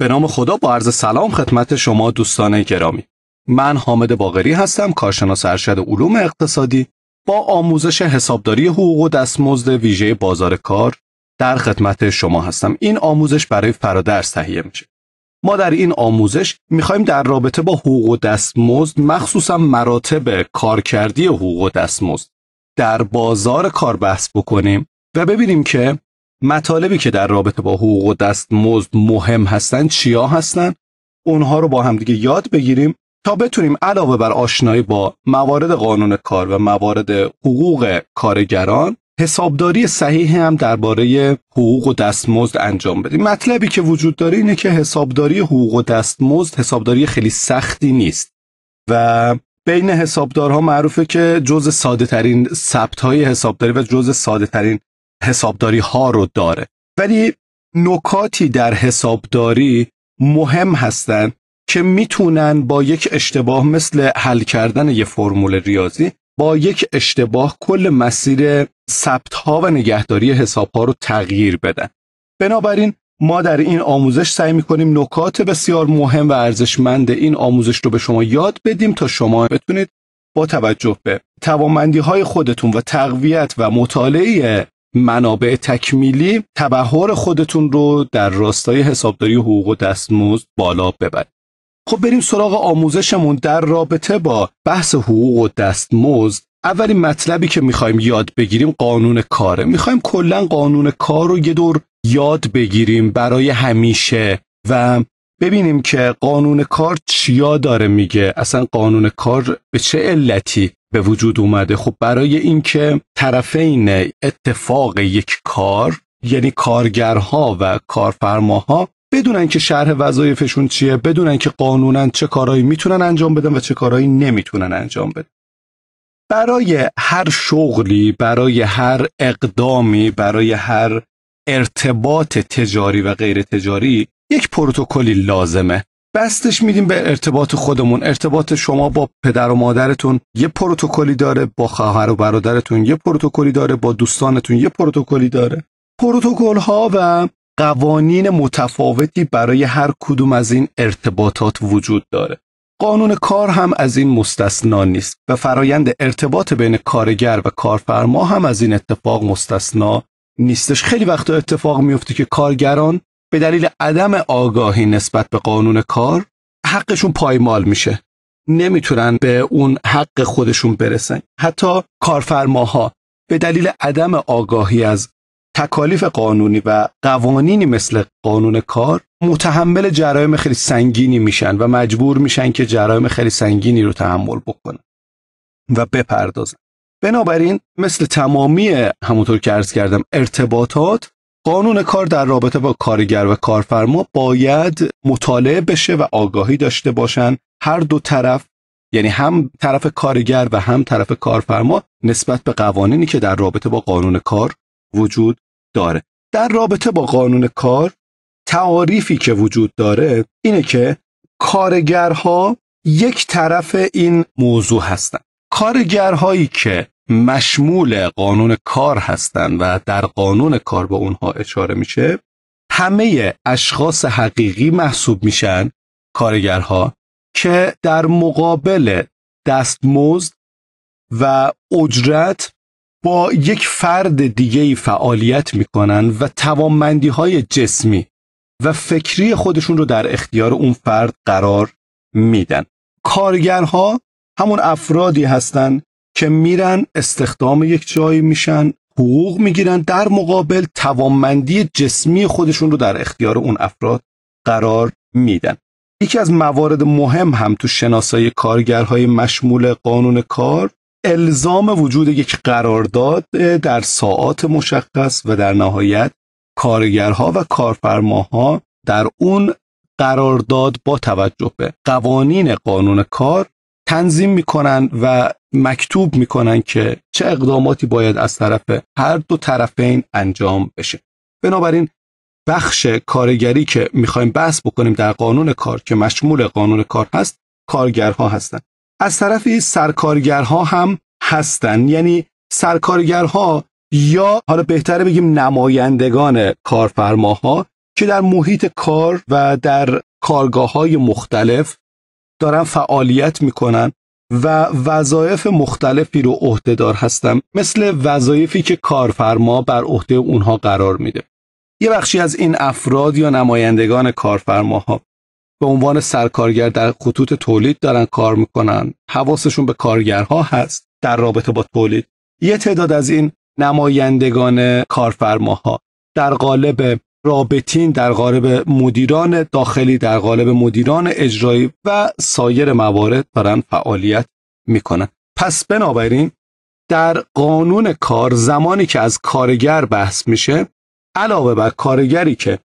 به نام خدا با عرض سلام خدمت شما دوستان گرامی. من حامد باغری هستم کارشناس ارشد علوم اقتصادی با آموزش حسابداری حقوق و دستمزد ویژه بازار کار در خدمت شما هستم. این آموزش برای فرادرس تهیه میشه. ما در این آموزش میخوایم در رابطه با حقوق و دستمزد مخصوصا مراتب کارکردی حقوق و دستمزد در بازار کار بحث بکنیم و ببینیم که مطالبی که در رابطه با حقوق و دستمزد مهم هستن چیا هستن اونها رو با همدیگه یاد بگیریم تا بتونیم علاوه بر آشنایی با موارد قانون کار و موارد حقوق کارگران حسابداری صحیح هم درباره حقوق و دستمزد انجام بدیم مطلبی که وجود داره اینه که حسابداری حقوق و دستمزد حسابداری خیلی سختی نیست و بین حسابدارها معروفه که جز ساده ترین ثبت های حسابداری و جز ساده ترین حسابداری ها رو داره ولی نکاتی در حسابداری مهم هستند که میتونن با یک اشتباه مثل حل کردن یه فرمول ریاضی با یک اشتباه کل مسیر ثبت ها و نگهداری حساب ها رو تغییر بدن بنابراین ما در این آموزش سعی میکنیم نکات بسیار مهم و ارزشمند این آموزش رو به شما یاد بدیم تا شما بتونید با توجه به توامندی های خودتون و تقویت و مطالعه منابع تکمیلی تبهر خودتون رو در راستای حسابداری حقوق و دستمزد بالا ببرید خب بریم سراغ آموزشمون در رابطه با بحث حقوق و دستمزد اولین مطلبی که میخوایم یاد بگیریم قانون کاره میخوایم کلا قانون کار رو یه دور یاد بگیریم برای همیشه و ببینیم که قانون کار چیا داره میگه اصلا قانون کار به چه علتی به وجود اومده خب برای اینکه طرفین اتفاق یک کار یعنی کارگرها و کارفرماها بدونن که شرح وظایفشون چیه بدونن که قانونا چه کارهایی میتونن انجام بدن و چه کارهایی نمیتونن انجام بدن برای هر شغلی برای هر اقدامی برای هر ارتباط تجاری و غیر تجاری یک پروتکلی لازمه بستش میدیم به ارتباط خودمون ارتباط شما با پدر و مادرتون یه پروتکلی داره با خواهر و برادرتون یه پروتکلی داره با دوستانتون یه پروتکلی داره پروتکل ها و قوانین متفاوتی برای هر کدوم از این ارتباطات وجود داره قانون کار هم از این مستثنا نیست و فرایند ارتباط بین کارگر و کارفرما هم از این اتفاق مستثنا نیستش خیلی وقتا اتفاق میفته که کارگران به دلیل عدم آگاهی نسبت به قانون کار حقشون پایمال میشه نمیتونن به اون حق خودشون برسن حتی کارفرماها به دلیل عدم آگاهی از تکالیف قانونی و قوانینی مثل قانون کار متحمل جرایم خیلی سنگینی میشن و مجبور میشن که جرایم خیلی سنگینی رو تحمل بکنن و بپردازن بنابراین مثل تمامی همونطور که عرض کردم ارتباطات قانون کار در رابطه با کارگر و کارفرما باید مطالعه بشه و آگاهی داشته باشن هر دو طرف یعنی هم طرف کارگر و هم طرف کارفرما نسبت به قوانینی که در رابطه با قانون کار وجود داره در رابطه با قانون کار تعاریفی که وجود داره اینه که کارگرها یک طرف این موضوع هستند کارگرهایی که مشمول قانون کار هستند و در قانون کار به اونها اشاره میشه همه اشخاص حقیقی محسوب میشن کارگرها که در مقابل دستمزد و اجرت با یک فرد دیگه ای فعالیت میکنن و توانمندی های جسمی و فکری خودشون رو در اختیار اون فرد قرار میدن کارگرها همون افرادی هستند که میرن استخدام یک جایی میشن حقوق میگیرن در مقابل توانمندی جسمی خودشون رو در اختیار اون افراد قرار میدن یکی از موارد مهم هم تو شناسایی کارگرهای مشمول قانون کار الزام وجود یک قرارداد در ساعات مشخص و در نهایت کارگرها و کارفرماها در اون قرارداد با توجه به قوانین قانون کار تنظیم میکنن و مکتوب میکنن که چه اقداماتی باید از طرف هر دو طرفین انجام بشه بنابراین بخش کارگری که میخوایم بحث بکنیم در قانون کار که مشمول قانون کار هست کارگرها هستند از طرفی سرکارگرها هم هستند یعنی سرکارگرها یا حالا بهتره بگیم نمایندگان کارفرماها که در محیط کار و در کارگاه های مختلف دارن فعالیت میکنن و وظایف مختلفی رو عهدهدار هستن مثل وظایفی که کارفرما بر عهده اونها قرار میده یه بخشی از این افراد یا نمایندگان کارفرماها به عنوان سرکارگر در خطوط تولید دارن کار میکنن حواسشون به کارگرها هست در رابطه با تولید یه تعداد از این نمایندگان کارفرماها در قالب رابطین در قالب مدیران داخلی در قالب مدیران اجرایی و سایر موارد دارن فعالیت میکنن پس بنابراین در قانون کار زمانی که از کارگر بحث میشه علاوه بر کارگری که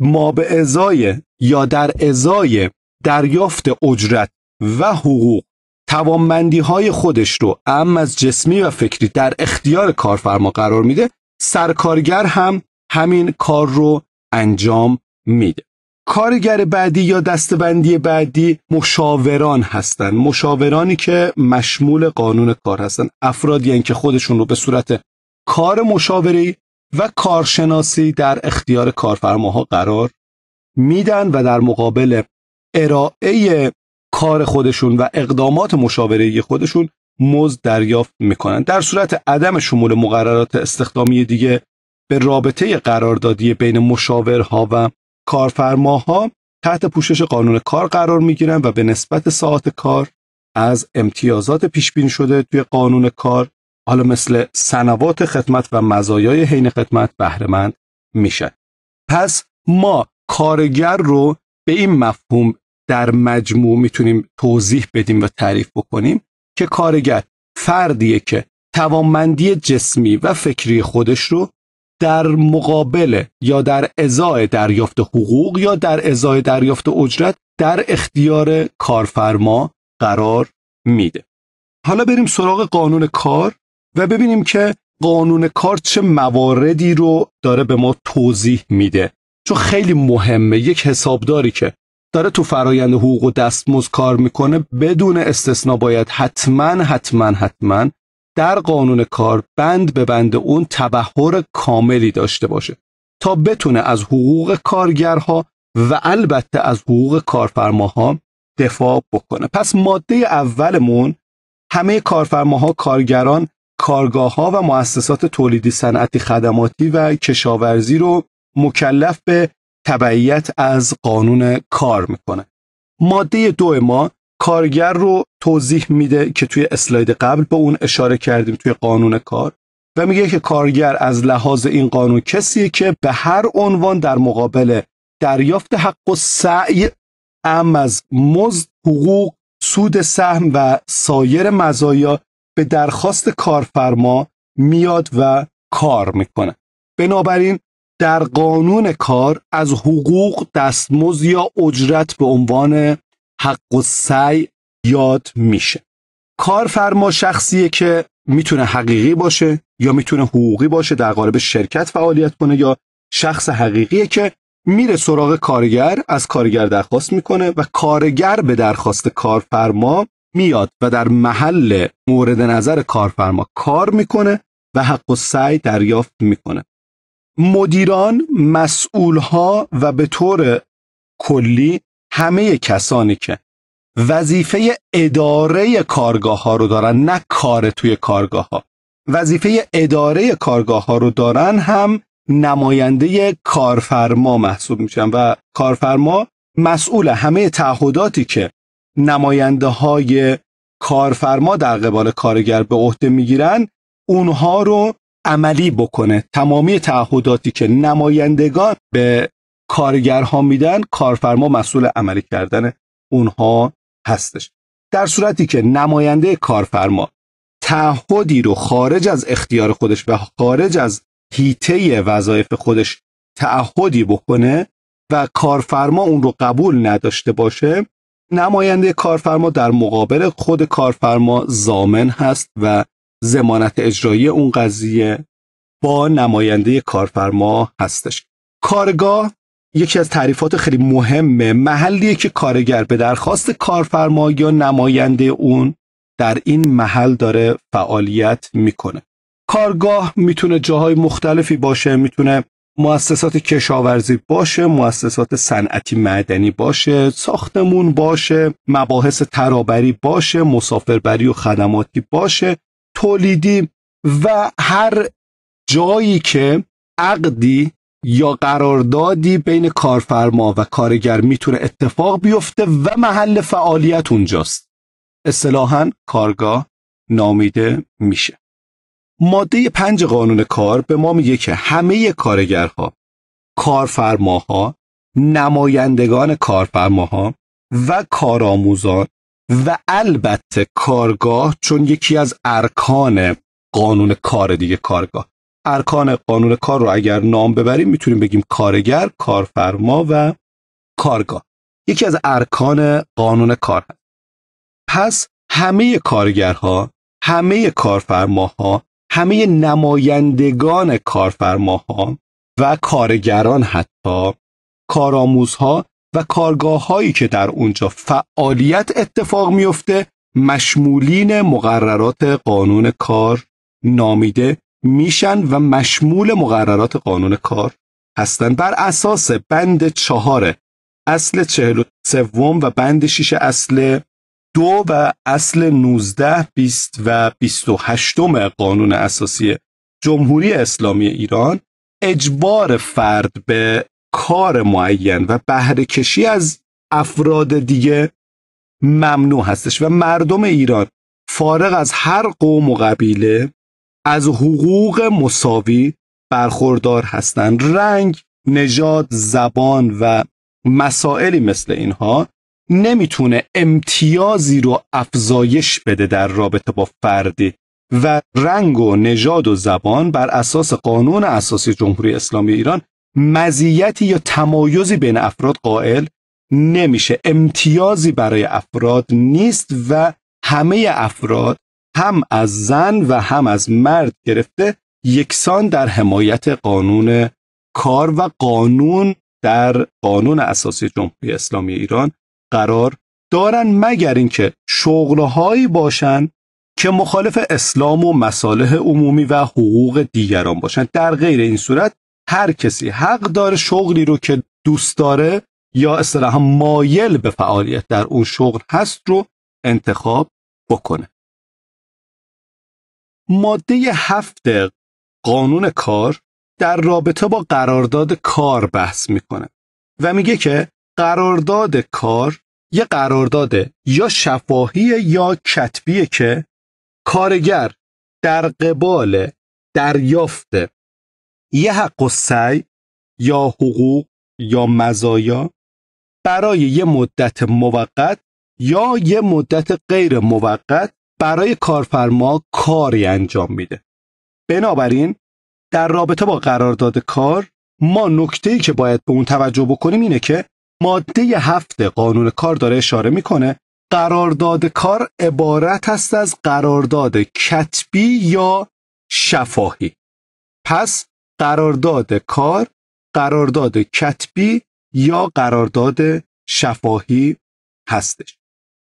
ما به ازای یا در ازای دریافت اجرت و حقوق توانمندی های خودش رو ام از جسمی و فکری در اختیار کارفرما قرار میده سرکارگر هم همین کار رو انجام میده کارگر بعدی یا دستبندی بعدی مشاوران هستند مشاورانی که مشمول قانون کار هستند افرادی که خودشون رو به صورت کار مشاوری و کارشناسی در اختیار کارفرماها قرار میدن و در مقابل ارائه کار خودشون و اقدامات مشاوره خودشون مزد دریافت میکنن در صورت عدم شمول مقررات استخدامی دیگه به رابطه قراردادی بین مشاورها و کارفرماها تحت پوشش قانون کار قرار می گیرن و به نسبت ساعت کار از امتیازات پیش بین شده توی قانون کار حالا مثل سنوات خدمت و مزایای حین خدمت بهرهمند میشن پس ما کارگر رو به این مفهوم در مجموع میتونیم توضیح بدیم و تعریف بکنیم که کارگر فردیه که توانمندی جسمی و فکری خودش رو در مقابل یا در ازای دریافت حقوق یا در ازای دریافت اجرت در اختیار کارفرما قرار میده حالا بریم سراغ قانون کار و ببینیم که قانون کار چه مواردی رو داره به ما توضیح میده چون خیلی مهمه یک حسابداری که داره تو فرایند حقوق و دستمزد کار میکنه بدون استثنا باید حتما حتما حتما در قانون کار بند به بند اون تبهر کاملی داشته باشه تا بتونه از حقوق کارگرها و البته از حقوق کارفرماها دفاع بکنه پس ماده اولمون همه کارفرماها کارگران کارگاه ها و مؤسسات تولیدی صنعتی خدماتی و کشاورزی رو مکلف به تبعیت از قانون کار میکنه ماده دو ما کارگر رو توضیح میده که توی اسلاید قبل به اون اشاره کردیم توی قانون کار و میگه که کارگر از لحاظ این قانون کسیه که به هر عنوان در مقابل دریافت حق و سعی ام از مزد حقوق سود سهم و سایر مزایا به درخواست کارفرما میاد و کار میکنه بنابراین در قانون کار از حقوق دستمزد یا اجرت به عنوان حق و سعی یاد میشه کارفرما شخصیه که میتونه حقیقی باشه یا میتونه حقوقی باشه در قالب شرکت فعالیت کنه یا شخص حقیقیه که میره سراغ کارگر از کارگر درخواست میکنه و کارگر به درخواست کارفرما میاد و در محل مورد نظر کارفرما کار میکنه و حق و سعی دریافت میکنه مدیران مسئولها و به طور کلی همه کسانی که وظیفه اداره کارگاه ها رو دارن نه کار توی کارگاه ها وظیفه اداره کارگاه ها رو دارن هم نماینده کارفرما محسوب میشن و کارفرما مسئول همه تعهداتی که نماینده های کارفرما در قبال کارگر به عهده میگیرن اونها رو عملی بکنه تمامی تعهداتی که نمایندگان به کارگرها میدن کارفرما مسئول عملی کردن اونها هستش در صورتی که نماینده کارفرما تعهدی رو خارج از اختیار خودش و خارج از هیته وظایف خودش تعهدی بکنه و کارفرما اون رو قبول نداشته باشه نماینده کارفرما در مقابل خود کارفرما زامن هست و زمانت اجرایی اون قضیه با نماینده کارفرما هستش کارگاه یکی از تعریفات خیلی مهمه محلیه که کارگر به درخواست کارفرما یا نماینده اون در این محل داره فعالیت میکنه کارگاه میتونه جاهای مختلفی باشه میتونه مؤسسات کشاورزی باشه مؤسسات صنعتی معدنی باشه ساختمون باشه مباحث ترابری باشه مسافربری و خدماتی باشه تولیدی و هر جایی که عقدی یا قراردادی بین کارفرما و کارگر میتونه اتفاق بیفته و محل فعالیت اونجاست اصطلاحا کارگاه نامیده میشه ماده پنج قانون کار به ما میگه که همه کارگرها کارفرماها نمایندگان کارفرماها و کارآموزان و البته کارگاه چون یکی از ارکان قانون کار دیگه کارگاه ارکان قانون کار رو اگر نام ببریم میتونیم بگیم کارگر کارفرما و کارگاه یکی از ارکان قانون کار هست پس همه کارگرها همه کارفرماها همه نمایندگان کارفرماها و کارگران حتی کارآموزها و کارگاه هایی که در اونجا فعالیت اتفاق میفته مشمولین مقررات قانون کار نامیده میشن و مشمول مقررات قانون کار هستند بر اساس بند چهار اصل چهل و سوم و بند شیش اصل دو و اصل نوزده بیست و هشتم قانون اساسی جمهوری اسلامی ایران اجبار فرد به کار معین و بهره کشی از افراد دیگه ممنوع هستش و مردم ایران فارغ از هر قوم و قبیله از حقوق مساوی برخوردار هستند رنگ نژاد زبان و مسائلی مثل اینها نمیتونه امتیازی رو افزایش بده در رابطه با فردی و رنگ و نژاد و زبان بر اساس قانون اساسی جمهوری اسلامی ایران مزیتی یا تمایزی بین افراد قائل نمیشه امتیازی برای افراد نیست و همه افراد هم از زن و هم از مرد گرفته یکسان در حمایت قانون کار و قانون در قانون اساسی جمهوری اسلامی ایران قرار دارن مگر اینکه شغلهایی باشن که مخالف اسلام و مصالح عمومی و حقوق دیگران باشن در غیر این صورت هر کسی حق داره شغلی رو که دوست داره یا اصطلاحا مایل به فعالیت در اون شغل هست رو انتخاب بکنه ماده هفت قانون کار در رابطه با قرارداد کار بحث میکنه و میگه که قرارداد کار یه قرارداد یا شفاهی یا کتبیه که کارگر در قبال دریافت یه حق و سعی یا حقوق یا مزایا برای یه مدت موقت یا یه مدت غیر موقت برای کارفرما کاری انجام میده بنابراین در رابطه با قرارداد کار ما نکته که باید به اون توجه بکنیم اینه که ماده هفت قانون کار داره اشاره میکنه قرارداد کار عبارت است از قرارداد کتبی یا شفاهی پس قرارداد کار قرارداد کتبی یا قرارداد شفاهی هستش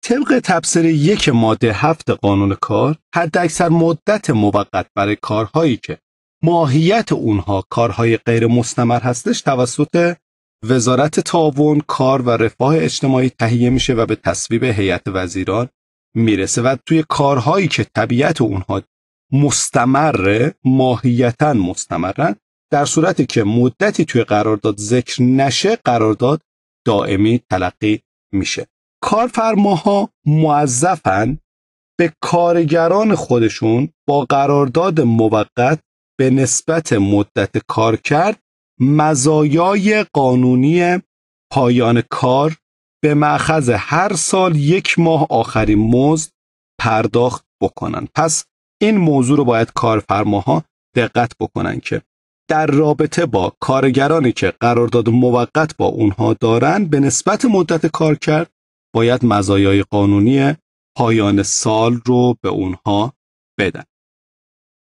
طبق تبصر یک ماده هفت قانون کار حداکثر مدت موقت برای کارهایی که ماهیت اونها کارهای غیر مستمر هستش توسط وزارت تاون، کار و رفاه اجتماعی تهیه میشه و به تصویب هیئت وزیران میرسه و توی کارهایی که طبیعت اونها مستمر ماهیتا مستمرن در صورتی که مدتی توی قرارداد ذکر نشه قرارداد دائمی تلقی میشه کارفرماها موظفن به کارگران خودشون با قرارداد موقت به نسبت مدت کار کرد مزایای قانونی پایان کار به معخذ هر سال یک ماه آخری مزد پرداخت بکنن پس این موضوع رو باید کارفرماها دقت بکنن که در رابطه با کارگرانی که قرارداد موقت با اونها دارن به نسبت مدت کار کرد باید مزایای قانونی پایان سال رو به اونها بدن.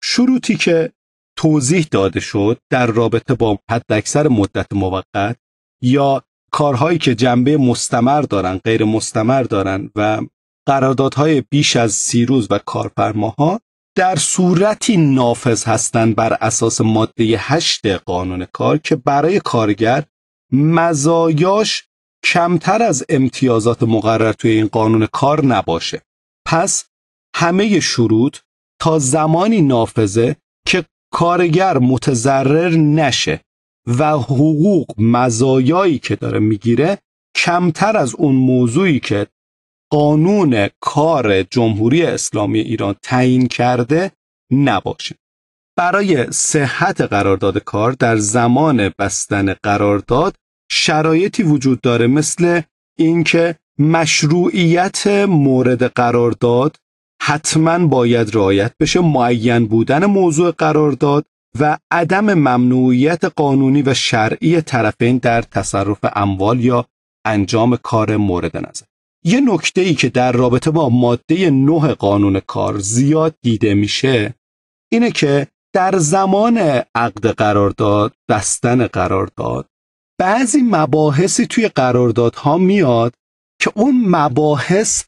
شروطی که توضیح داده شد در رابطه با اکثر مدت موقت یا کارهایی که جنبه مستمر دارن غیر مستمر دارن و قراردادهای بیش از سی روز و کارفرماها در صورتی نافذ هستند بر اساس ماده 8 قانون کار که برای کارگر مزایاش کمتر از امتیازات مقرر توی این قانون کار نباشه پس همه شروط تا زمانی نافذه که کارگر متضرر نشه و حقوق مزایایی که داره میگیره کمتر از اون موضوعی که قانون کار جمهوری اسلامی ایران تعیین کرده نباشه برای صحت قرارداد کار در زمان بستن قرارداد شرایطی وجود داره مثل اینکه مشروعیت مورد قرارداد حتما باید رعایت بشه معین بودن موضوع قرارداد و عدم ممنوعیت قانونی و شرعی طرفین در تصرف اموال یا انجام کار مورد نظر یه نکته ای که در رابطه با ماده 9 قانون کار زیاد دیده میشه اینه که در زمان عقد قرارداد بستن قرارداد بعضی مباحثی توی قراردادها میاد که اون مباحث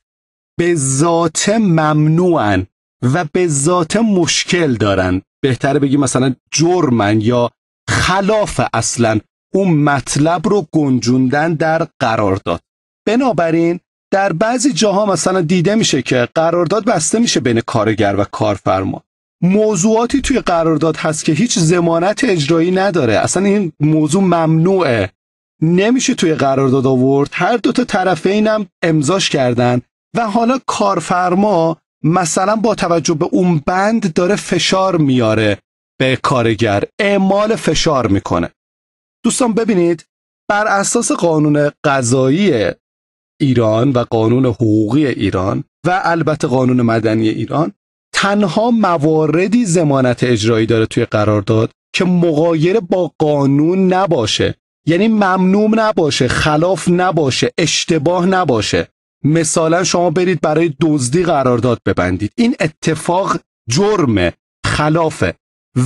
به ذات ممنوعن و به ذات مشکل دارن بهتره بگی مثلا جرمن یا خلاف اصلا اون مطلب رو گنجوندن در قرارداد بنابراین در بعضی جاها مثلا دیده میشه که قرارداد بسته میشه بین کارگر و کارفرما موضوعاتی توی قرارداد هست که هیچ زمانت اجرایی نداره اصلا این موضوع ممنوعه نمیشه توی قرارداد آورد هر دوتا طرفین هم امضاش کردن و حالا کارفرما مثلا با توجه به اون بند داره فشار میاره به کارگر اعمال فشار میکنه دوستان ببینید بر اساس قانون قضایی ایران و قانون حقوقی ایران و البته قانون مدنی ایران تنها مواردی زمانت اجرایی داره توی قرارداد که مقایر با قانون نباشه یعنی ممنوع نباشه خلاف نباشه اشتباه نباشه مثلا شما برید برای دزدی قرارداد ببندید این اتفاق جرمه خلافه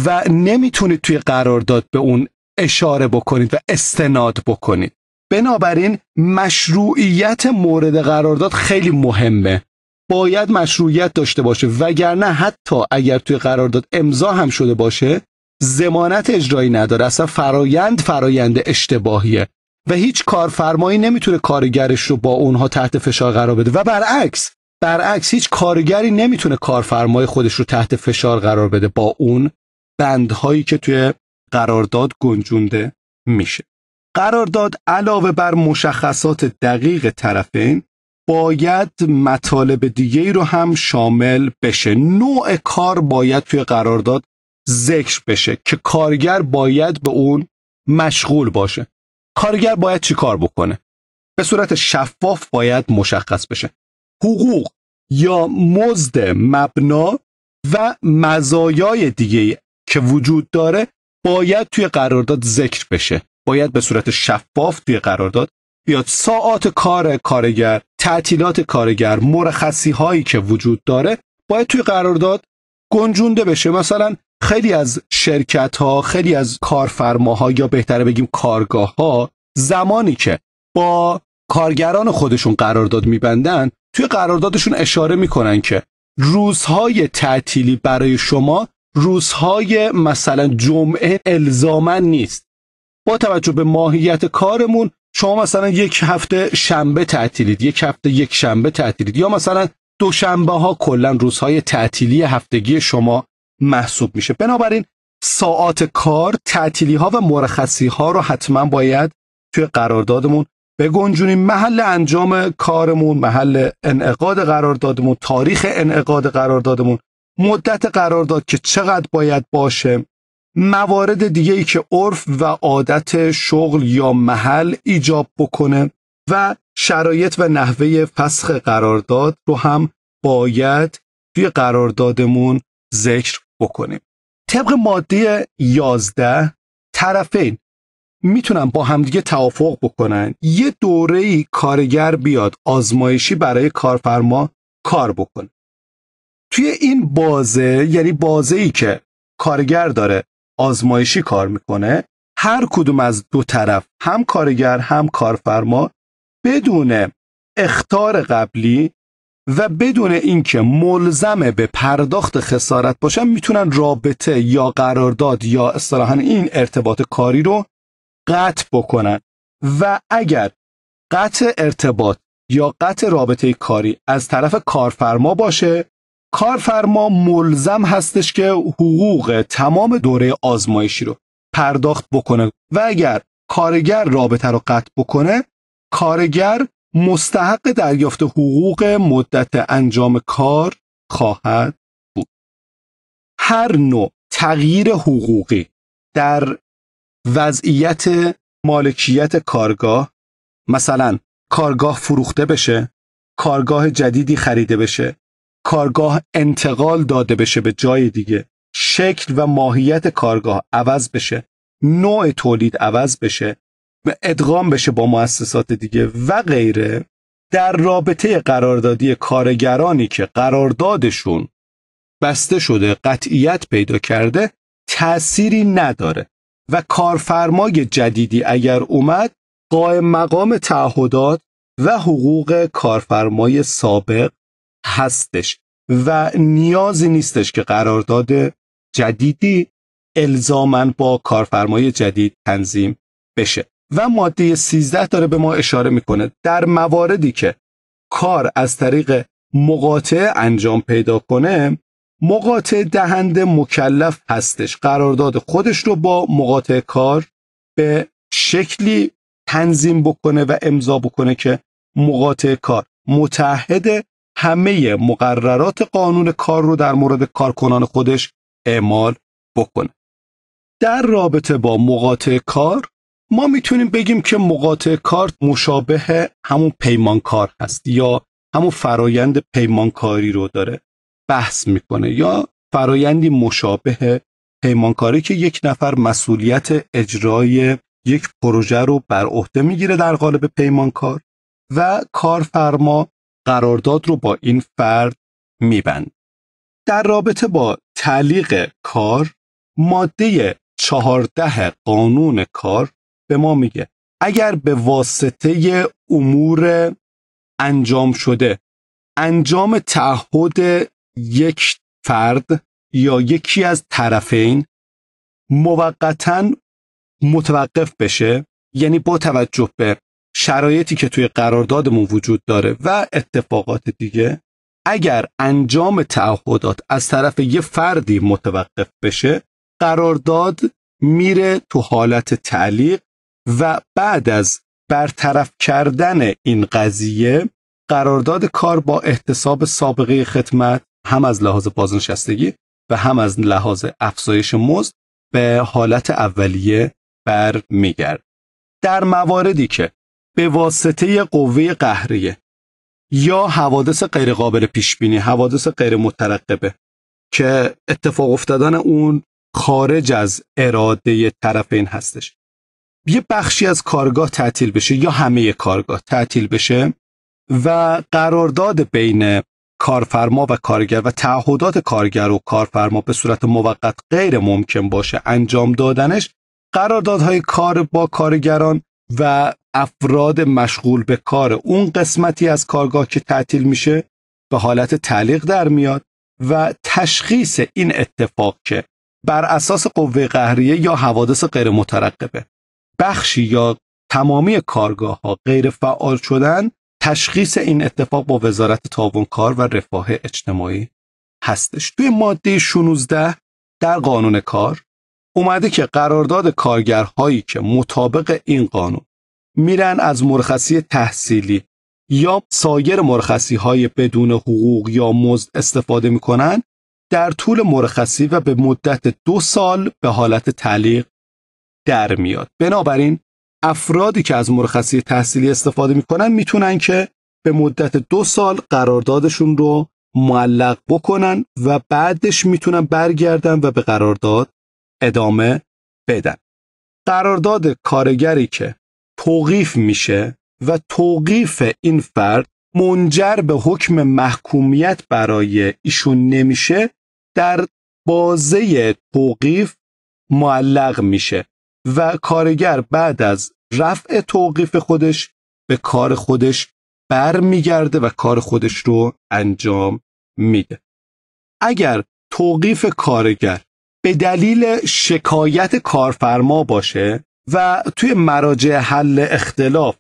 و نمیتونید توی قرارداد به اون اشاره بکنید و استناد بکنید بنابراین مشروعیت مورد قرارداد خیلی مهمه باید مشروعیت داشته باشه وگرنه حتی اگر توی قرارداد امضا هم شده باشه زمانت اجرایی نداره اصلا فرایند فرایند اشتباهیه و هیچ کارفرمایی نمیتونه کارگرش رو با اونها تحت فشار قرار بده و برعکس برعکس هیچ کارگری نمیتونه کارفرمای خودش رو تحت فشار قرار بده با اون بندهایی که توی قرارداد گنجونده میشه قرارداد علاوه بر مشخصات دقیق طرفین باید مطالب دیگه رو هم شامل بشه نوع کار باید توی قرارداد ذکر بشه که کارگر باید به اون مشغول باشه کارگر باید چی کار بکنه به صورت شفاف باید مشخص بشه حقوق یا مزد مبنا و مزایای دیگه که وجود داره باید توی قرارداد ذکر بشه باید به صورت شفاف توی قرارداد بیاد ساعات کار کارگر تعطیلات کارگر مرخصی هایی که وجود داره باید توی قرارداد گنجونده بشه مثلا خیلی از شرکت ها خیلی از کارفرماها یا بهتره بگیم کارگاه ها زمانی که با کارگران خودشون قرارداد میبندن توی قراردادشون اشاره میکنن که روزهای تعطیلی برای شما روزهای مثلا جمعه الزامن نیست با توجه به ماهیت کارمون شما مثلا یک هفته شنبه تعطیلید یک هفته یک شنبه تعطیلید یا مثلا دو شنبه ها کلا روزهای تعطیلی هفتگی شما محسوب میشه بنابراین ساعات کار تعطیلی ها و مرخصی ها رو حتما باید توی قراردادمون بگنجونیم محل انجام کارمون محل انعقاد قراردادمون تاریخ انعقاد قراردادمون مدت قرارداد که چقدر باید باشه موارد دیگه ای که عرف و عادت شغل یا محل ایجاب بکنه و شرایط و نحوه فسخ قرارداد رو هم باید توی قراردادمون ذکر بکنیم طبق ماده 11 طرفین میتونن با همدیگه توافق بکنن یه دوره کارگر بیاد آزمایشی برای کارفرما کار بکنه توی این بازه یعنی بازه ای که کارگر داره آزمایشی کار میکنه هر کدوم از دو طرف هم کارگر هم کارفرما بدون اختار قبلی و بدون اینکه ملزم به پرداخت خسارت باشن میتونن رابطه یا قرارداد یا اصطلاحا این ارتباط کاری رو قطع بکنن و اگر قطع ارتباط یا قطع رابطه کاری از طرف کارفرما باشه کارفرما ملزم هستش که حقوق تمام دوره آزمایشی رو پرداخت بکنه و اگر کارگر رابطه رو قطع بکنه کارگر مستحق دریافت حقوق مدت انجام کار خواهد بود هر نوع تغییر حقوقی در وضعیت مالکیت کارگاه مثلا کارگاه فروخته بشه کارگاه جدیدی خریده بشه کارگاه انتقال داده بشه به جای دیگه شکل و ماهیت کارگاه عوض بشه نوع تولید عوض بشه و ادغام بشه با مؤسسات دیگه و غیره در رابطه قراردادی کارگرانی که قراردادشون بسته شده قطعیت پیدا کرده تأثیری نداره و کارفرمای جدیدی اگر اومد قائم مقام تعهدات و حقوق کارفرمای سابق هستش و نیازی نیستش که قرارداد جدیدی الزامن با کارفرمای جدید تنظیم بشه و ماده 13 داره به ما اشاره میکنه در مواردی که کار از طریق مقاطعه انجام پیدا کنه مقاطع دهنده مکلف هستش قرارداد خودش رو با مقاطع کار به شکلی تنظیم بکنه و امضا بکنه که مقاطع کار متحد همه مقررات قانون کار رو در مورد کارکنان خودش اعمال بکنه در رابطه با مقاطع کار ما میتونیم بگیم که مقاطع کار مشابه همون پیمانکار هست یا همون فرایند پیمانکاری رو داره بحث میکنه یا فرایندی مشابه پیمانکاری که یک نفر مسئولیت اجرای یک پروژه رو بر عهده میگیره در قالب پیمانکار و کارفرما قرارداد رو با این فرد میبند. در رابطه با تعلیق کار ماده چهارده قانون کار به ما میگه اگر به واسطه امور انجام شده انجام تعهد یک فرد یا یکی از طرفین موقتا متوقف بشه یعنی با توجه به شرایطی که توی قراردادمون وجود داره و اتفاقات دیگه اگر انجام تعهدات از طرف یه فردی متوقف بشه قرارداد میره تو حالت تعلیق و بعد از برطرف کردن این قضیه قرارداد کار با احتساب سابقه خدمت هم از لحاظ بازنشستگی و هم از لحاظ افزایش مزد به حالت اولیه بر میگرد در مواردی که به واسطه قوه قهریه یا حوادث غیرقابل پیش بینی حوادث غیر مترقبه که اتفاق افتادن اون خارج از اراده طرفین هستش یه بخشی از کارگاه تعطیل بشه یا همه کارگاه تعطیل بشه و قرارداد بین کارفرما و کارگر و تعهدات کارگر و کارفرما به صورت موقت غیر ممکن باشه انجام دادنش قراردادهای کار با کارگران و افراد مشغول به کار اون قسمتی از کارگاه که تعطیل میشه به حالت تعلیق در میاد و تشخیص این اتفاق که بر اساس قوه قهریه یا حوادث غیر مترقبه بخشی یا تمامی کارگاه ها غیر فعال شدن تشخیص این اتفاق با وزارت تابون کار و رفاه اجتماعی هستش توی ماده 16 در قانون کار اومده که قرارداد کارگرهایی که مطابق این قانون میرن از مرخصی تحصیلی یا سایر مرخصی های بدون حقوق یا مزد استفاده میکنن در طول مرخصی و به مدت دو سال به حالت تعلیق در میاد بنابراین افرادی که از مرخصی تحصیلی استفاده میکنن میتونن که به مدت دو سال قراردادشون رو معلق بکنن و بعدش میتونن برگردن و به قرارداد ادامه بدن قرارداد کارگری که توقیف میشه و توقیف این فرد منجر به حکم محکومیت برای ایشون نمیشه در بازه توقیف معلق میشه و کارگر بعد از رفع توقیف خودش به کار خودش برمیگرده و کار خودش رو انجام میده اگر توقیف کارگر به دلیل شکایت کارفرما باشه و توی مراجع حل اختلاف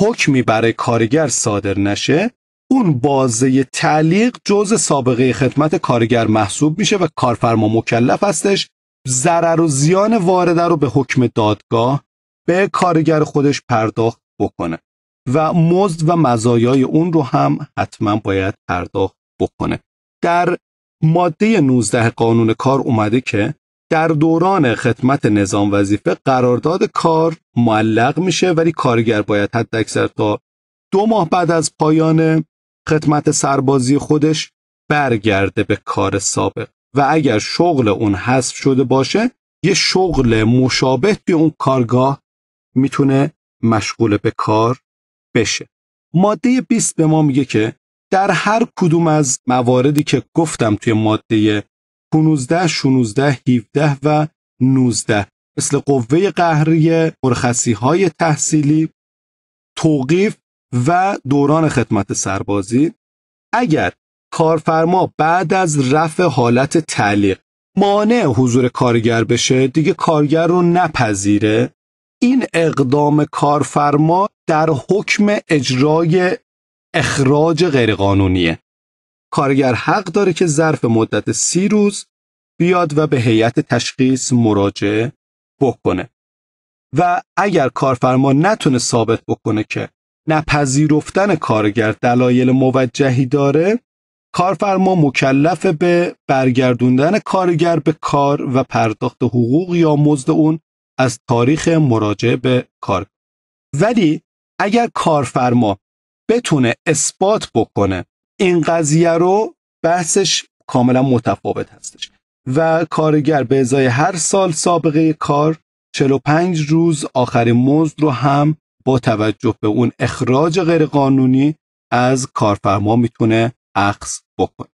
حکمی برای کارگر صادر نشه اون بازه تعلیق جز سابقه خدمت کارگر محسوب میشه و کارفرما مکلف هستش ضرر و زیان وارده رو به حکم دادگاه به کارگر خودش پرداخت بکنه و مزد و مزایای اون رو هم حتما باید پرداخت بکنه در ماده 19 قانون کار اومده که در دوران خدمت نظام وظیفه قرارداد کار معلق میشه ولی کارگر باید حد اکثر تا دو ماه بعد از پایان خدمت سربازی خودش برگرده به کار سابق و اگر شغل اون حذف شده باشه یه شغل مشابه به اون کارگاه میتونه مشغول به کار بشه ماده 20 به ما میگه که در هر کدوم از مواردی که گفتم توی ماده 15 16 17 و 19 مثل قوه قهری مرخصی های تحصیلی توقیف و دوران خدمت سربازی اگر کارفرما بعد از رفع حالت تعلیق مانع حضور کارگر بشه دیگه کارگر رو نپذیره این اقدام کارفرما در حکم اجرای اخراج غیرقانونیه کارگر حق داره که ظرف مدت سی روز بیاد و به هیئت تشخیص مراجعه بکنه و اگر کارفرما نتونه ثابت بکنه که نپذیرفتن کارگر دلایل موجهی داره کارفرما مکلف به برگردوندن کارگر به کار و پرداخت حقوق یا مزد اون از تاریخ مراجعه به کار ولی اگر کارفرما بتونه اثبات بکنه این قضیه رو بحثش کاملا متفاوت هستش و کارگر به ازای هر سال سابقه کار 45 روز آخر مزد رو هم با توجه به اون اخراج غیرقانونی از کارفرما میتونه عقص بکنه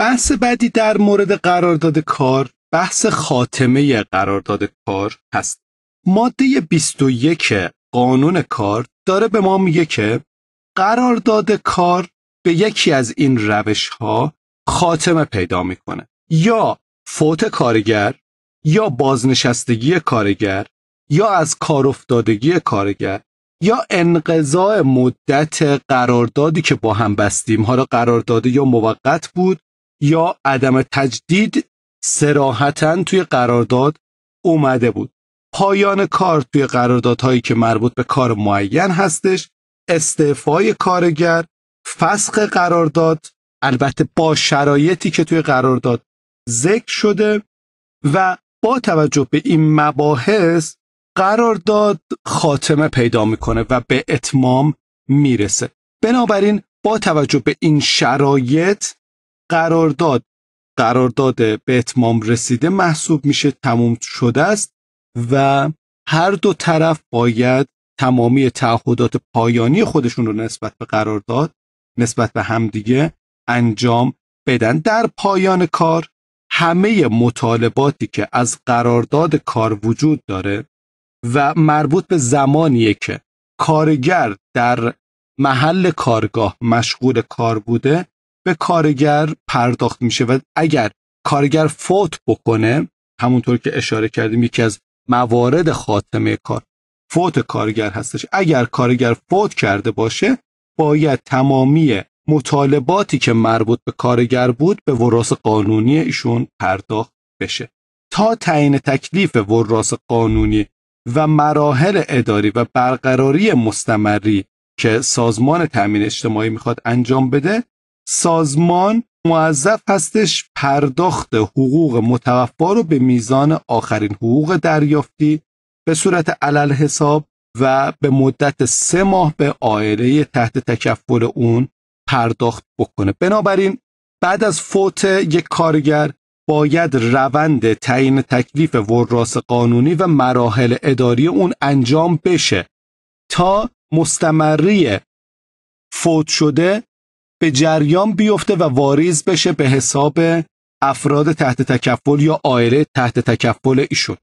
بحث بعدی در مورد قرارداد کار بحث خاتمه قرارداد کار هست ماده 21 قانون کار داره به ما میگه که قرارداد کار به یکی از این روش ها خاتمه پیدا میکنه یا فوت کارگر یا بازنشستگی کارگر یا از کار افتادگی کارگر یا انقضاء مدت قراردادی که با هم بستیم حالا قرارداد یا موقت بود یا عدم تجدید سراحتا توی قرارداد اومده بود پایان کار توی قراردادهایی که مربوط به کار معین هستش استعفای کارگر فسخ قرارداد البته با شرایطی که توی قرارداد ذکر شده و با توجه به این مباحث قرارداد خاتمه پیدا میکنه و به اتمام میرسه بنابراین با توجه به این شرایط قرارداد قرارداد به اتمام رسیده محسوب میشه تموم شده است و هر دو طرف باید تمامی تعهدات پایانی خودشون رو نسبت به قرارداد نسبت به همدیگه انجام بدن در پایان کار همه مطالباتی که از قرارداد کار وجود داره و مربوط به زمانیه که کارگر در محل کارگاه مشغول کار بوده به کارگر پرداخت میشه و اگر کارگر فوت بکنه همونطور که اشاره کردیم یکی از موارد خاتمه کار فوت کارگر هستش اگر کارگر فوت کرده باشه باید تمامی مطالباتی که مربوط به کارگر بود به وراس قانونی ایشون پرداخت بشه تا تعیین تکلیف وراس قانونی و مراحل اداری و برقراری مستمری که سازمان تامین اجتماعی میخواد انجام بده سازمان موظف هستش پرداخت حقوق متوفا رو به میزان آخرین حقوق دریافتی به صورت علل حساب و به مدت سه ماه به آیره تحت تکفل اون پرداخت بکنه بنابراین بعد از فوت یک کارگر باید روند تعیین تکلیف وراث قانونی و مراحل اداری اون انجام بشه تا مستمری فوت شده به جریان بیفته و واریز بشه به حساب افراد تحت تکفل یا آیره تحت تکفل ایشون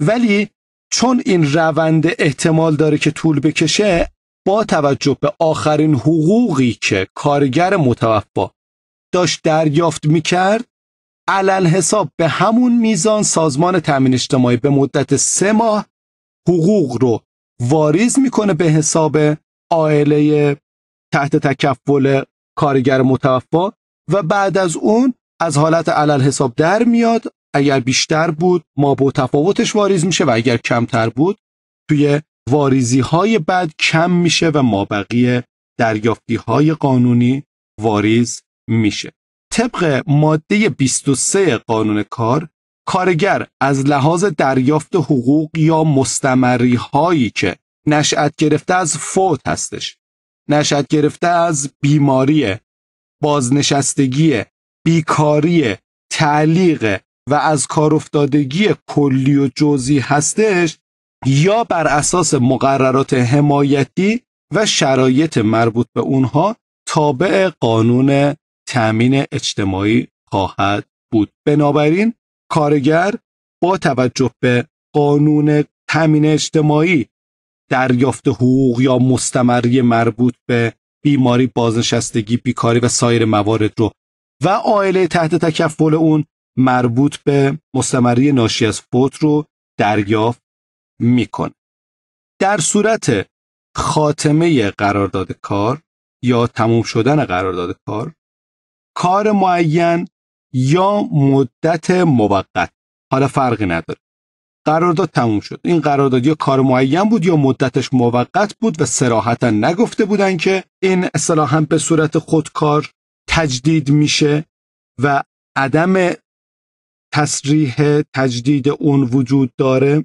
ولی چون این روند احتمال داره که طول بکشه با توجه به آخرین حقوقی که کارگر متوفا داشت دریافت میکرد علل حساب به همون میزان سازمان تامین اجتماعی به مدت سه ماه حقوق رو واریز میکنه به حساب عائله تحت تکفل کارگر متوفا و بعد از اون از حالت علل حساب در میاد اگر بیشتر بود ما با تفاوتش واریز میشه و اگر کمتر بود توی واریزی های بعد کم میشه و مابقی دریافتی های قانونی واریز میشه طبق ماده 23 قانون کار کارگر از لحاظ دریافت حقوق یا مستمری هایی که نشأت گرفته از فوت هستش نشد گرفته از بیماری، بازنشستگی، بیکاری، تعلیق و از کار افتادگی کلی و جزئی هستش یا بر اساس مقررات حمایتی و شرایط مربوط به اونها تابع قانون تأمین اجتماعی خواهد بود بنابراین کارگر با توجه به قانون تأمین اجتماعی دریافت حقوق یا مستمری مربوط به بیماری بازنشستگی بیکاری و سایر موارد رو و عائله تحت تکفل اون مربوط به مستمری ناشی از فوت رو دریافت میکنه در صورت خاتمه قرارداد کار یا تموم شدن قرارداد کار کار معین یا مدت موقت حالا فرقی نداره قرارداد تموم شد این قرارداد یا کار معین بود یا مدتش موقت بود و سراحتا نگفته بودن که این هم به صورت خودکار تجدید میشه و عدم تصریح تجدید اون وجود داره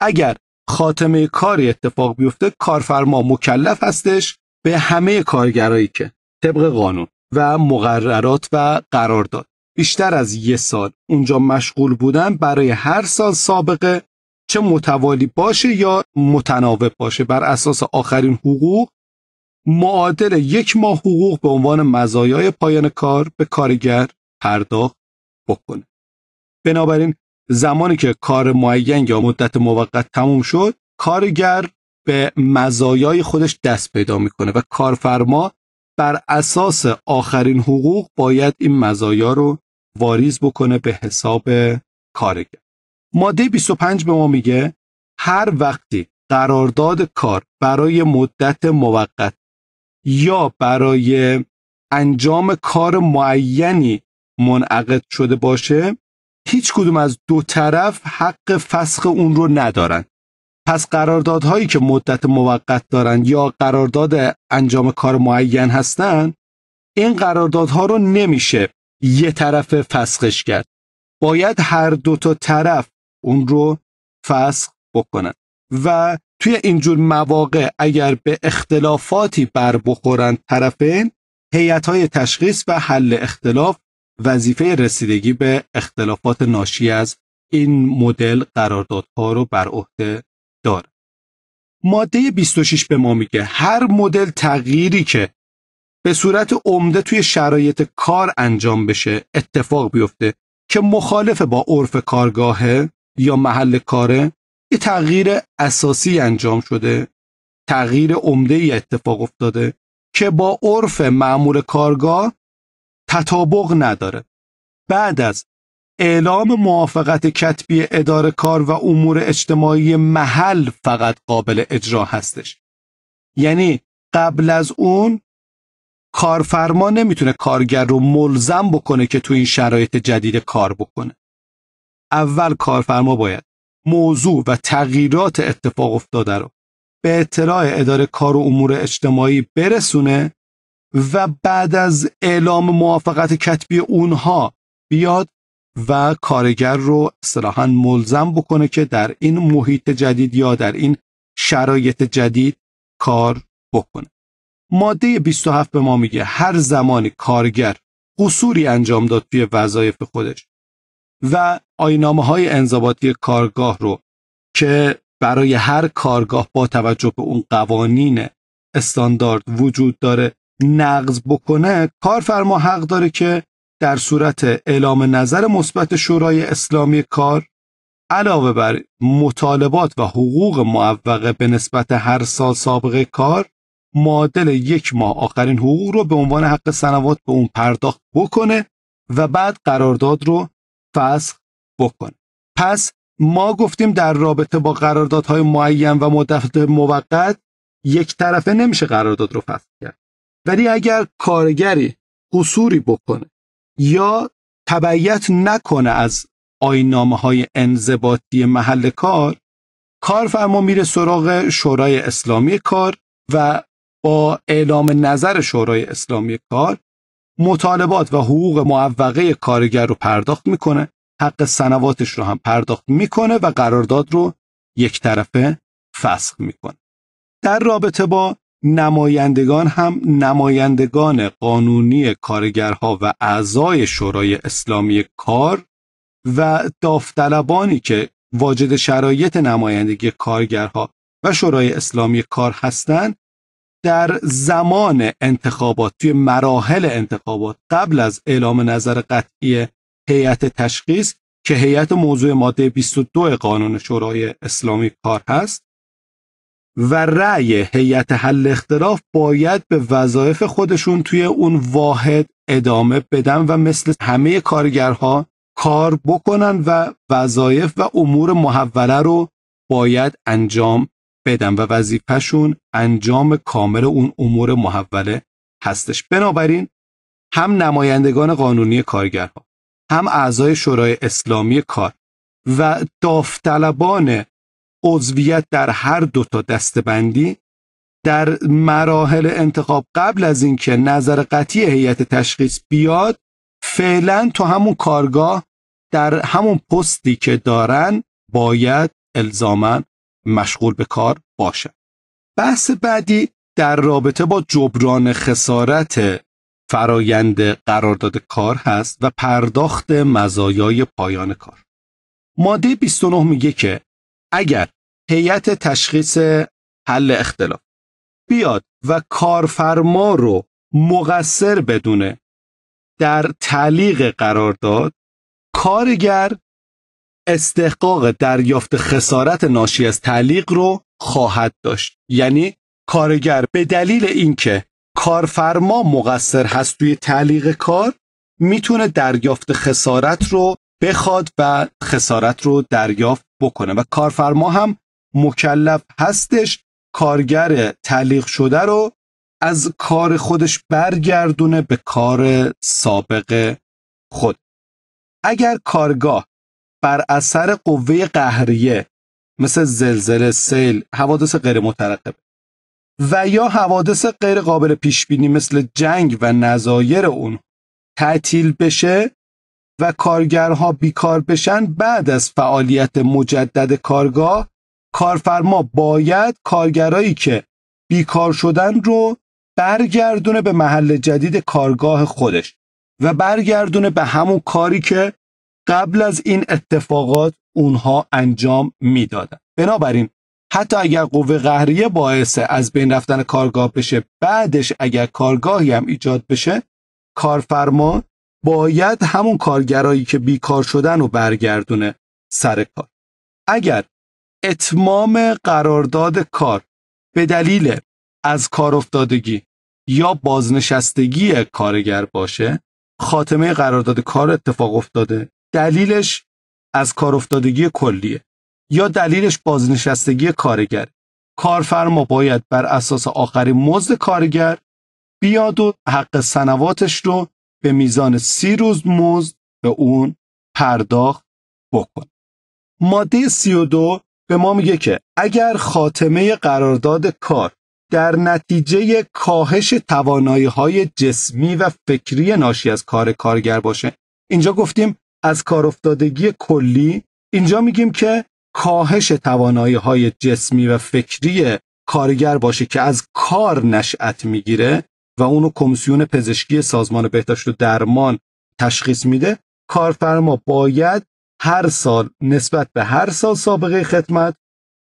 اگر خاتمه کاری اتفاق بیفته کارفرما مکلف هستش به همه کارگرایی که طبق قانون و مقررات و قرارداد بیشتر از یه سال اونجا مشغول بودن برای هر سال سابقه چه متوالی باشه یا متناوب باشه بر اساس آخرین حقوق معادل یک ماه حقوق به عنوان مزایای پایان کار به کارگر پرداخت بکنه بنابراین زمانی که کار معین یا مدت موقت تموم شد کارگر به مزایای خودش دست پیدا میکنه و کارفرما بر اساس آخرین حقوق باید این مزایا رو واریز بکنه به حساب کارگر ماده 25 به ما میگه هر وقتی قرارداد کار برای مدت موقت یا برای انجام کار معینی منعقد شده باشه هیچ کدوم از دو طرف حق فسخ اون رو ندارن پس قراردادهایی که مدت موقت دارن یا قرارداد انجام کار معین هستن این قراردادها رو نمیشه یه طرف فسخش کرد باید هر دو تا طرف اون رو فسخ بکنن و توی اینجور مواقع اگر به اختلافاتی بر بخورن طرفین هیئت های تشخیص و حل اختلاف وظیفه رسیدگی به اختلافات ناشی از این مدل قراردادها رو بر عهده دار ماده 26 به ما میگه هر مدل تغییری که به صورت عمده توی شرایط کار انجام بشه اتفاق بیفته که مخالف با عرف کارگاهه یا محل کاره یه تغییر اساسی انجام شده تغییر عمده ای اتفاق افتاده که با عرف معمول کارگاه تطابق نداره بعد از اعلام موافقت کتبی اداره کار و امور اجتماعی محل فقط قابل اجرا هستش یعنی قبل از اون کارفرما نمیتونه کارگر رو ملزم بکنه که تو این شرایط جدید کار بکنه اول کارفرما باید موضوع و تغییرات اتفاق افتاده رو به اطلاع اداره کار و امور اجتماعی برسونه و بعد از اعلام موافقت کتبی اونها بیاد و کارگر رو صراحا ملزم بکنه که در این محیط جدید یا در این شرایط جدید کار بکنه ماده 27 به ما میگه هر زمانی کارگر قصوری انجام داد توی وظایف خودش و آینامه های انضباطی کارگاه رو که برای هر کارگاه با توجه به اون قوانین استاندارد وجود داره نقض بکنه کارفرما حق داره که در صورت اعلام نظر مثبت شورای اسلامی کار علاوه بر مطالبات و حقوق معوقه به نسبت هر سال سابقه کار معادل یک ماه آخرین حقوق رو به عنوان حق سنوات به اون پرداخت بکنه و بعد قرارداد رو فسخ بکنه پس ما گفتیم در رابطه با قراردادهای معین و مدت موقت یک طرفه نمیشه قرارداد رو فسخ کرد ولی اگر کارگری قصوری بکنه یا تبعیت نکنه از آینامه های انضباطی محل کار کار میره سراغ شورای اسلامی کار و با اعلام نظر شورای اسلامی کار مطالبات و حقوق معوقه کارگر رو پرداخت میکنه حق سنواتش رو هم پرداخت میکنه و قرارداد رو یک طرفه فسخ میکنه در رابطه با نمایندگان هم نمایندگان قانونی کارگرها و اعضای شورای اسلامی کار و داوطلبانی که واجد شرایط نمایندگی کارگرها و شورای اسلامی کار هستند در زمان انتخابات توی مراحل انتخابات قبل از اعلام نظر قطعی هیئت تشخیص که هیئت موضوع ماده 22 قانون شورای اسلامی کار هست و رأی هیئت حل اختلاف باید به وظایف خودشون توی اون واحد ادامه بدن و مثل همه کارگرها کار بکنن و وظایف و امور محوله رو باید انجام بدن و وظیفهشون انجام کامل اون امور محوله هستش بنابراین هم نمایندگان قانونی کارگرها هم اعضای شورای اسلامی کار و داوطلبان عضویت در هر دو تا دستبندی در مراحل انتخاب قبل از اینکه نظر قطعی هیئت تشخیص بیاد فعلا تو همون کارگاه در همون پستی که دارن باید الزامن مشغول به کار باشه بحث بعدی در رابطه با جبران خسارت فرایند قرارداد کار هست و پرداخت مزایای پایان کار ماده 29 میگه که اگر هیئت تشخیص حل اختلاف بیاد و کارفرما رو مقصر بدونه در تعلیق قرارداد کارگر استحقاق دریافت خسارت ناشی از تعلیق رو خواهد داشت یعنی کارگر به دلیل اینکه کارفرما مقصر هست توی تعلیق کار میتونه دریافت خسارت رو بخواد و خسارت رو دریافت بکنه و کارفرما هم مکلف هستش کارگر تعلیق شده رو از کار خودش برگردونه به کار سابق خود اگر کارگاه بر اثر قوه قهریه مثل زلزله سیل حوادث غیر مترقبه و یا حوادث غیر قابل پیش بینی مثل جنگ و نظایر اون تعطیل بشه و کارگرها بیکار بشن بعد از فعالیت مجدد کارگاه کارفرما باید کارگرایی که بیکار شدن رو برگردونه به محل جدید کارگاه خودش و برگردونه به همون کاری که قبل از این اتفاقات اونها انجام میدادن بنابراین حتی اگر قوه قهریه باعث از بین رفتن کارگاه بشه بعدش اگر کارگاهی هم ایجاد بشه کارفرما باید همون کارگرایی که بیکار شدن و برگردونه سر کار اگر اتمام قرارداد کار به دلیل از کار افتادگی یا بازنشستگی کارگر باشه خاتمه قرارداد کار اتفاق افتاده دلیلش از کار افتادگی کلیه یا دلیلش بازنشستگی کارگر کارفرما باید بر اساس آخرین مزد کارگر بیاد و حق سنواتش رو به میزان سی روز مزد به اون پرداخت بکن ماده دو به ما میگه که اگر خاتمه قرارداد کار در نتیجه کاهش توانایی های جسمی و فکری ناشی از کار کارگر باشه اینجا گفتیم از کارافتادگی کلی اینجا میگیم که کاهش توانایی های جسمی و فکری کارگر باشه که از کار نشأت میگیره و اونو کمیسیون پزشکی سازمان بهداشت و درمان تشخیص میده کارفرما باید هر سال نسبت به هر سال سابقه خدمت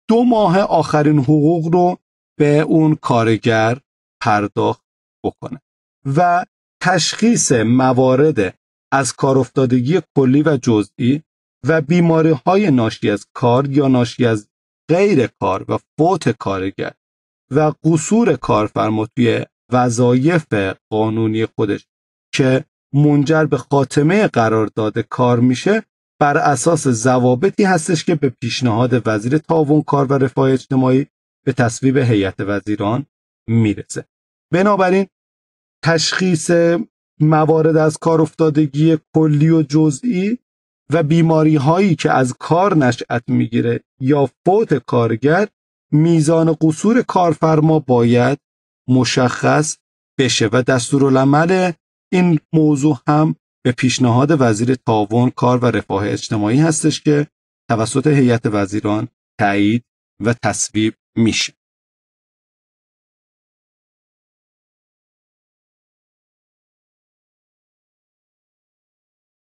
دو ماه آخرین حقوق رو به اون کارگر پرداخت بکنه و تشخیص موارد از کارافتادگی کلی و جزئی و بیماری های ناشی از کار یا ناشی از غیر کار و فوت کارگر و قصور کارفرما توی وظایف قانونی خودش که منجر به خاتمه قرارداد کار میشه بر اساس ضوابطی هستش که به پیشنهاد وزیر تعاون کار و رفاه اجتماعی به تصویب هیئت وزیران میرسه بنابراین تشخیص موارد از کار افتادگی کلی و جزئی و بیماری هایی که از کار نشأت میگیره یا فوت کارگر میزان قصور کارفرما باید مشخص بشه و دستورالعمل این موضوع هم به پیشنهاد وزیر تعاون کار و رفاه اجتماعی هستش که توسط هیئت وزیران تایید و تصویب میشه